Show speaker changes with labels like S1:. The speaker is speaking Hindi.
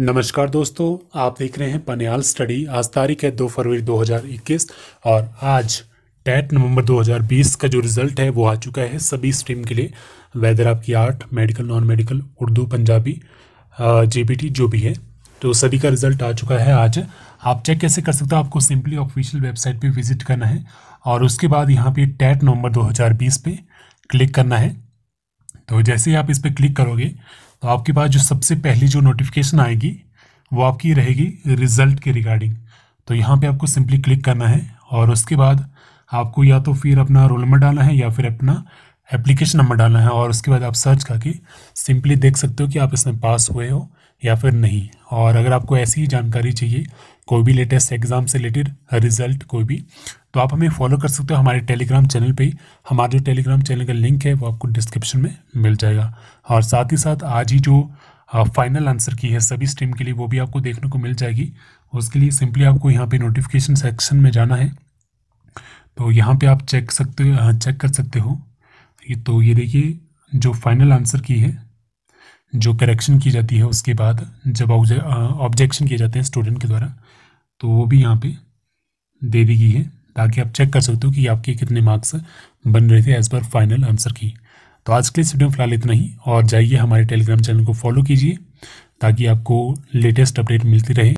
S1: नमस्कार दोस्तों आप देख रहे हैं पनियाल स्टडी आज तारीख है दो फरवरी 2021 और आज टेट नवंबर 2020 का जो रिज़ल्ट है वो आ चुका है सभी स्ट्रीम के लिए वेदर आपकी art medical non medical Urdu Punjabi JBT जो भी है तो सभी का रिज़ल्ट आ चुका है आज आप चेक कैसे कर सकते हो आपको सिंपली ऑफिशियल वेबसाइट पर विजिट करना है और उसके बाद यहाँ पर टेट नवंबर दो पे क्लिक करना है तो जैसे ही आप इस पर क्लिक करोगे तो आपके पास जो सबसे पहली जो नोटिफिकेशन आएगी वो आपकी रहेगी रिज़ल्ट के रिगार्डिंग तो यहाँ पे आपको सिंपली क्लिक करना है और उसके बाद आपको या तो फिर अपना रोल नंबर डालना है या फिर अपना एप्लीकेशन नंबर डालना है और उसके बाद आप सर्च करके सिंपली देख सकते हो कि आप इसमें पास हुए हो या फिर नहीं और अगर आपको ऐसी ही जानकारी चाहिए कोई भी लेटेस्ट एग्ज़ाम से रिलेटेड रिज़ल्ट कोई भी तो आप हमें फॉलो कर सकते हो हमारे टेलीग्राम चैनल पे हमारा जो टेलीग्राम चैनल का लिंक है वो आपको डिस्क्रिप्शन में मिल जाएगा और साथ ही साथ आज ही जो फाइनल आंसर की है सभी स्ट्रीम के लिए वो भी आपको देखने को मिल जाएगी उसके लिए सिंपली आपको यहाँ पे नोटिफिकेशन सेक्शन में जाना है तो यहाँ पे आप चेक सकते हो चेक कर सकते हो ये तो ये देखिए जो फाइनल आंसर की है जो करेक्शन की जाती है उसके बाद जब ऑब्जेक्शन किए जाते हैं स्टूडेंट के द्वारा तो वो भी यहाँ पे दे दी गई है ताकि आप चेक कर सकते हो कि आपके कितने मार्क्स बन रहे थे एज पर फाइनल आंसर की तो आज के लिए वीडियो फिलहाल इतना ही और जाइए हमारे टेलीग्राम चैनल को फॉलो कीजिए ताकि आपको लेटेस्ट अपडेट मिलती रहे